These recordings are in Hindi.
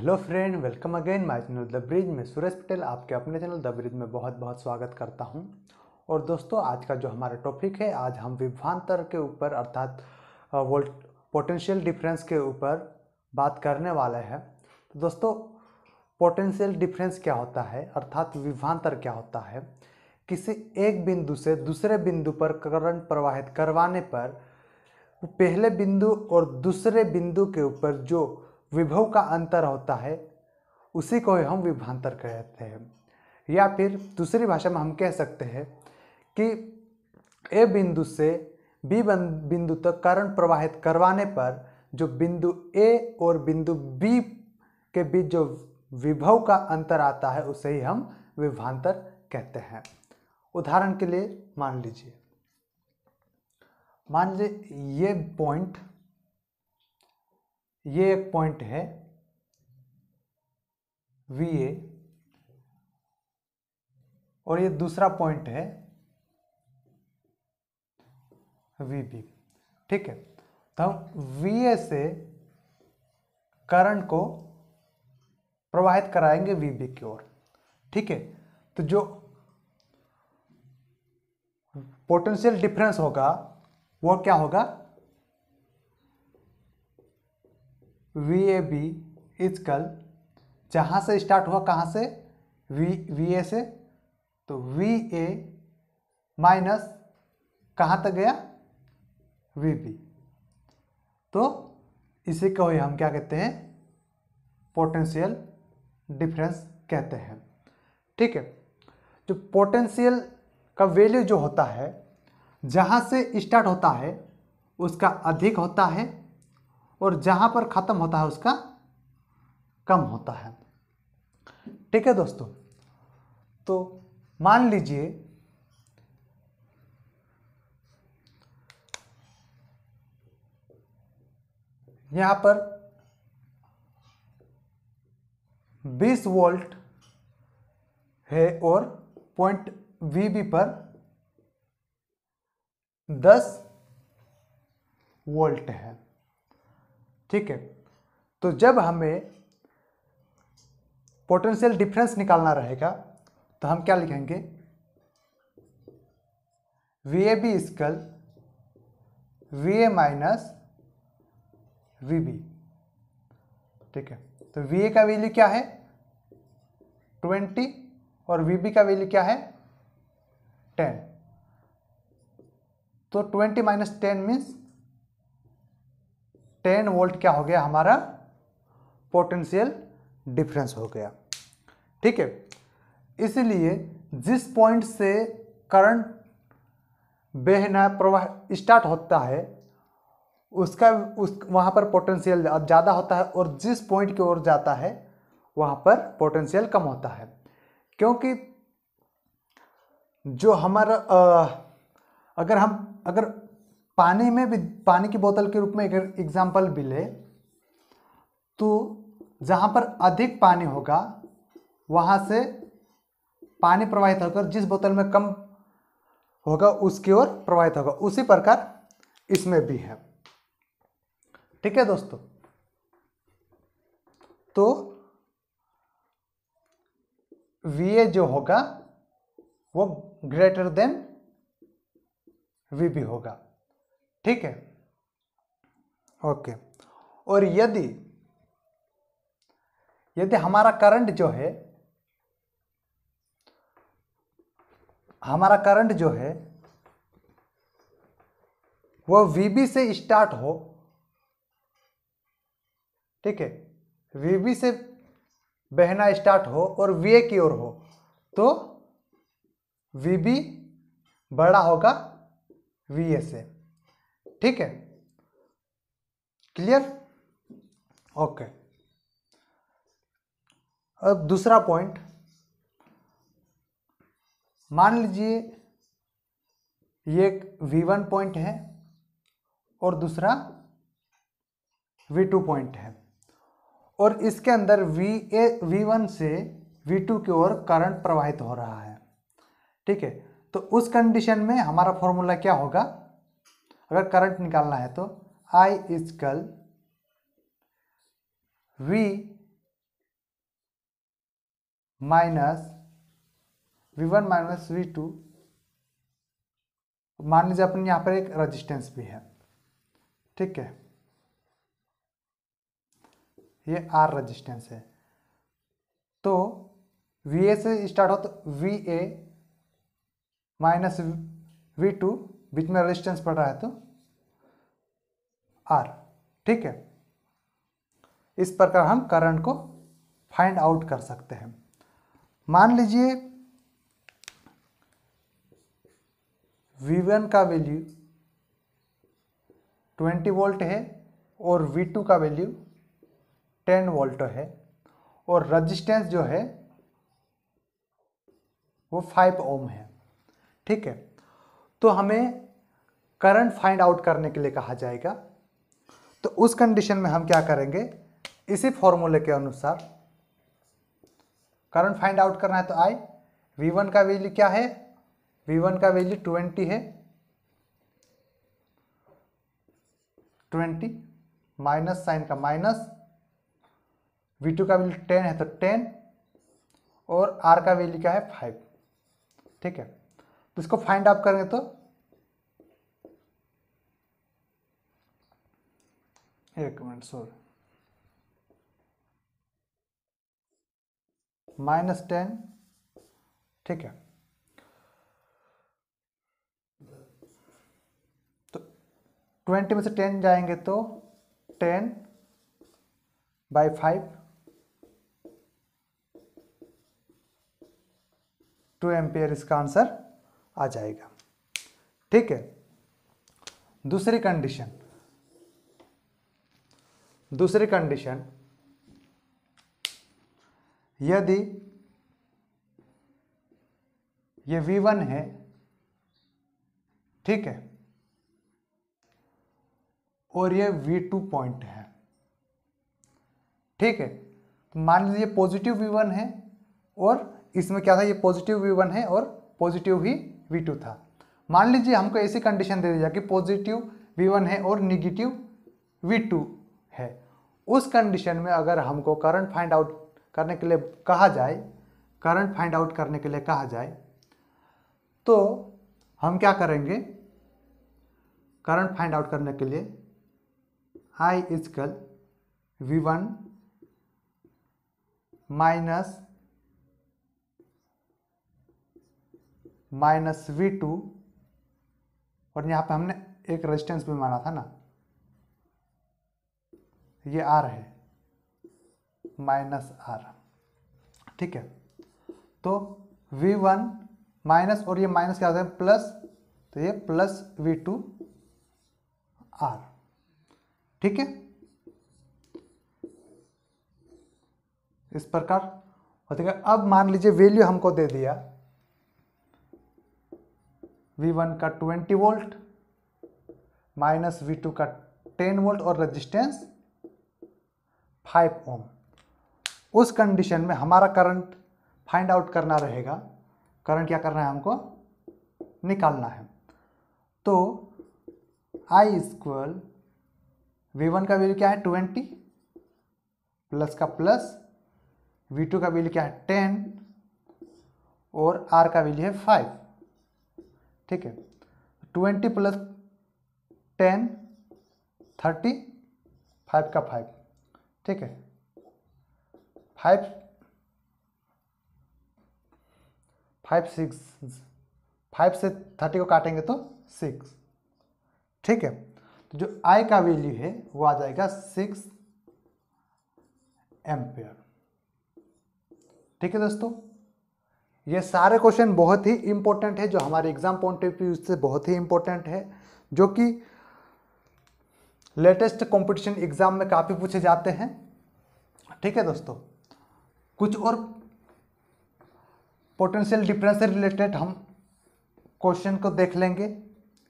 hello friend welcome again my channel The Bridge में सूरज पटेल आपके अपने चैनल द ब्रिज में बहुत बहुत स्वागत करता हूं और दोस्तों आज का जो हमारा टॉपिक है आज हम विभ्रांतर के ऊपर अर्थात वोल्ट पोटेंशियल डिफरेंस के ऊपर बात करने वाले हैं तो दोस्तों पोटेंशियल डिफरेंस क्या होता है अर्थात विभ्रांतर क्या होता है किसी एक बिंदु से दूसरे बिंदु पर करंट प्रवाहित करवाने पर पहले बिंदु और दूसरे बिंदु के ऊपर जो विभव का अंतर होता है उसी को हम विभांतर कहते हैं या फिर दूसरी भाषा में हम कह सकते हैं कि ए बिंदु से बी बिंदु तक करंट प्रवाहित करवाने पर जो बिंदु ए और बिंदु बी के बीच जो विभव का अंतर आता है उसे ही हम विभांतर कहते हैं उदाहरण के लिए मान लीजिए मान लीजिए ये पॉइंट ये एक पॉइंट है वी ए और ये दूसरा पॉइंट है वी बी ठीक है तो हम वी ए से करंट को प्रवाहित कराएंगे वी बी की ओर ठीक है तो जो पोटेंशियल डिफरेंस होगा वो क्या होगा वी ए बी इज कल जहाँ से स्टार्ट हुआ कहाँ से वी वी ए से तो वी ए माइनस कहाँ तक गया वी बी तो इसी को ही हम क्या कहते हैं पोटेंशियल डिफरेंस कहते हैं ठीक है जो पोटेंशियल का वैल्यू जो होता है जहाँ से स्टार्ट होता है उसका अधिक होता है और जहाँ पर ख़त्म होता है उसका कम होता है ठीक है दोस्तों तो मान लीजिए यहाँ पर 20 वोल्ट है और पॉइंट वी पर 10 वोल्ट है ठीक है तो जब हमें पोटेंशियल डिफरेंस निकालना रहेगा तो हम क्या लिखेंगे V A B equal V A minus V B ठीक है तो वी ए का वैल्यू क्या है ट्वेंटी और वी बी का वैल्यू क्या है टेन तो twenty minus ten means ten volt क्या हो गया हमारा पोटेंशियल डिफरेंस हो गया ठीक है इसलिए जिस पॉइंट से करंट बहना प्रवाह स्टार्ट होता है उसका उस वहाँ पर पोटेंशियल ज़्यादा होता है और जिस पॉइंट की ओर जाता है वहाँ पर पोटेंशियल कम होता है क्योंकि जो हमारा अगर हम अगर पानी में भी पानी की बोतल के रूप में एक एग्जाम्पल भी ले तो जहाँ पर अधिक पानी होगा वहाँ से पानी प्रवाहित होकर जिस बोतल में कम होगा उसकी ओर प्रवाहित होगा उसी प्रकार इसमें भी है ठीक है दोस्तों तो वी जो होगा वो ग्रेटर देन वी भी होगा ठीक है ओके और यदि यदि हमारा करंट जो है हमारा करंट जो है वह वीबी से स्टार्ट हो ठीक है वीबी से बहना स्टार्ट हो और वीए की ओर हो तो वीबी बड़ा होगा वीए से ठीक है क्लियर ओके अब दूसरा पॉइंट मान लीजिए ये एक V1 पॉइंट है और दूसरा V2 पॉइंट है और इसके अंदर वी ए वी वन से वी टू की ओर करंट प्रवाहित हो रहा है ठीक है तो उस कंडीशन में हमारा फॉर्मूला क्या होगा अगर करंट निकालना है तो I equal V minus V one minus V two मान लीजिए अपन यहाँ पर एक रेजिस्टेंस भी है ठीक है ये आर रेजिस्टेंस है तो वी ए से स्टार्ट हो तो V A minus V two बीच में रेजिस्टेंस पड़ रहा है तो आर ठीक है इस प्रकार हम करंट को फाइंड आउट कर सकते हैं मान लीजिए V1 का वैल्यू 20 वोल्ट है और V2 का वैल्यू 10 वोल्ट है और रजिस्टेंस जो है वो 5 ओम है ठीक है तो हमें करंट फाइंड आउट करने के लिए कहा जाएगा तो उस कंडीशन में हम क्या करेंगे इसी फॉर्मूले के अनुसार करंट फाइंड आउट करना है तो आई वी वन का वैल्यू क्या है वी वन का वैल्यू ट्वेंटी है ट्वेंटी माइनस साइन का माइनस वी टू का वैल्यू टेन है तो टेन और आर का वैल्यू क्या है फाइव ठीक है तो इसको फाइंड आउट करेंगे तो एक मिनट सॉरी माइनस टेन ठीक है तो ट्वेंटी में से टेन जाएंगे तो ten by five two ampere इसका आंसर आ जाएगा ठीक है दूसरी कंडीशन दूसरी कंडीशन यदि ये V1 है ठीक है और ये V2 पॉइंट है ठीक है तो मान लीजिए पॉजिटिव V1 है और इसमें क्या था ये पॉजिटिव V1 है और पॉजिटिव ही V2 टू था मान लीजिए हमको ऐसी कंडीशन दे दी जाए कि पॉजिटिव वी वन है और निगेटिव वी टू है उस कंडीशन में अगर हमको करंट फाइंड आउट करने के लिए कहा जाए करंट फाइंड आउट करने के लिए कहा जाए तो हम क्या करेंगे करंट फाइंड आउट करने के लिए I is equal V one minus minus V two और यहाँ पे हमने एक रेजिस्टेंस भी माना था ना ये आर है माइनस आर ठीक है तो वी वन माइनस और ये माइनस क्या होता है प्लस तो ये प्लस वी टू आर ठीक है इस प्रकार और है अब मान लीजिए वैल्यू हमको दे दिया वी वन का twenty volt minus V two का टेन वोल्ट और रेजिस्टेंस फाइव ओम उस कंडीशन में हमारा करंट फाइंड आउट करना रहेगा करंट क्या करना है हमको निकालना है तो आई स्क्वल वी वन का वैल्यू क्या है ट्वेंटी प्लस का प्लस वी टू का वैल्यू क्या है टेन और आर का वैल्यू है फाइव ठीक है twenty plus ten thirty five का फाइव ठीक है फाइव फाइव सिक्स फाइव से थर्टी को काटेंगे तो सिक्स ठीक है तो जो आई का वैल्यू है वो आ जाएगा सिक्स एम्पेयर ठीक है दोस्तों ये सारे क्वेश्चन बहुत ही इम्पोर्टेंट है जो हमारे एग्जाम पॉइंट ऑफ व्यू से बहुत ही इम्पोर्टेंट है जो कि लेटेस्ट कंपटीशन एग्जाम में काफ़ी पूछे जाते हैं ठीक है दोस्तों कुछ और पोटेंशियल डिफरेंस से रिलेटेड हम क्वेश्चन को देख लेंगे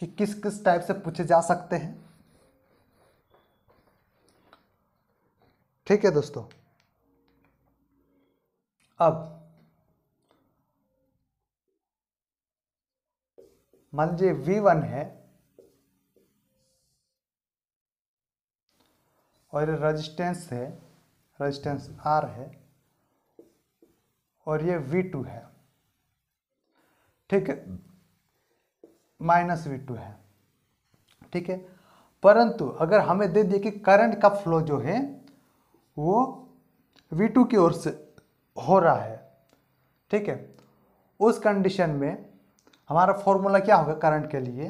कि किस किस टाइप से पूछे जा सकते हैं ठीक है दोस्तों अब मान लीजिए वी वन है और ये रजिस्टेंस है रजिस्टेंस आर है और ये वी टू है ठीक है माइनस वी टू है ठीक है परंतु अगर हमें दे दिए कि करंट का फ्लो जो है वो वी टू की ओर से हो रहा है ठीक है उस कंडीशन में हमारा फॉर्मूला क्या होगा करंट के लिए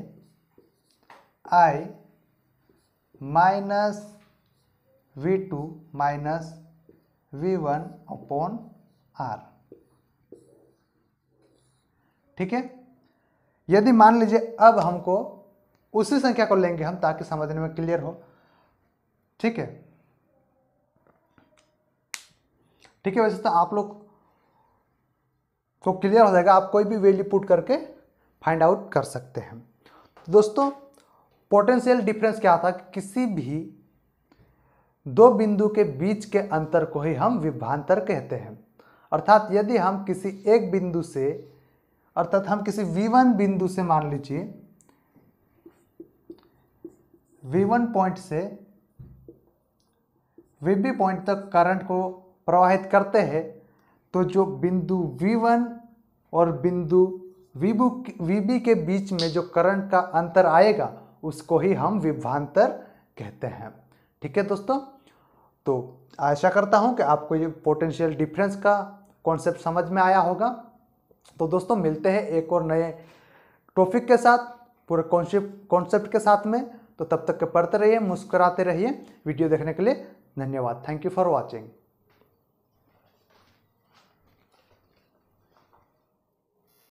I minus V two minus V one upon R ठीक है यदि मान लीजिए अब हमको उसी संख्या को लेंगे हम ताकि समझने में क्लियर हो ठीक है ठीक है वैसे तो आप लोग को क्लियर हो जाएगा आप कोई भी वैल्यू पुट करके फाइंड आउट कर सकते हैं तो दोस्तों पोटेंशियल डिफरेंस क्या था कि किसी भी दो बिंदु के बीच के अंतर को ही हम विभ्रांतर कहते हैं अर्थात यदि हम किसी एक बिंदु से अर्थात हम किसी V1 बिंदु से मान लीजिए V1 पॉइंट से VB पॉइंट तक करंट को प्रवाहित करते हैं तो जो बिंदु V1 और बिंदु वीबू वीबी के बीच में जो करंट का अंतर आएगा उसको ही हम विभवांतर कहते हैं ठीक है दोस्तों तो आशा करता हूँ कि आपको ये पोटेंशियल डिफरेंस का कॉन्सेप्ट समझ में आया होगा तो दोस्तों मिलते हैं एक और नए टॉपिक के साथ पूरे कॉन्सेप्ट कॉन्सेप्ट के साथ में तो तब तक के पढ़ते रहिए मुस्कराते रहिए वीडियो देखने के लिए धन्यवाद थैंक यू फॉर वॉचिंग